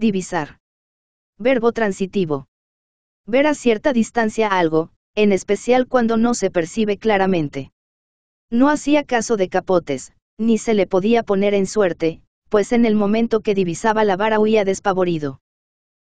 divisar. Verbo transitivo. Ver a cierta distancia algo, en especial cuando no se percibe claramente. No hacía caso de capotes, ni se le podía poner en suerte, pues en el momento que divisaba la vara huía despavorido.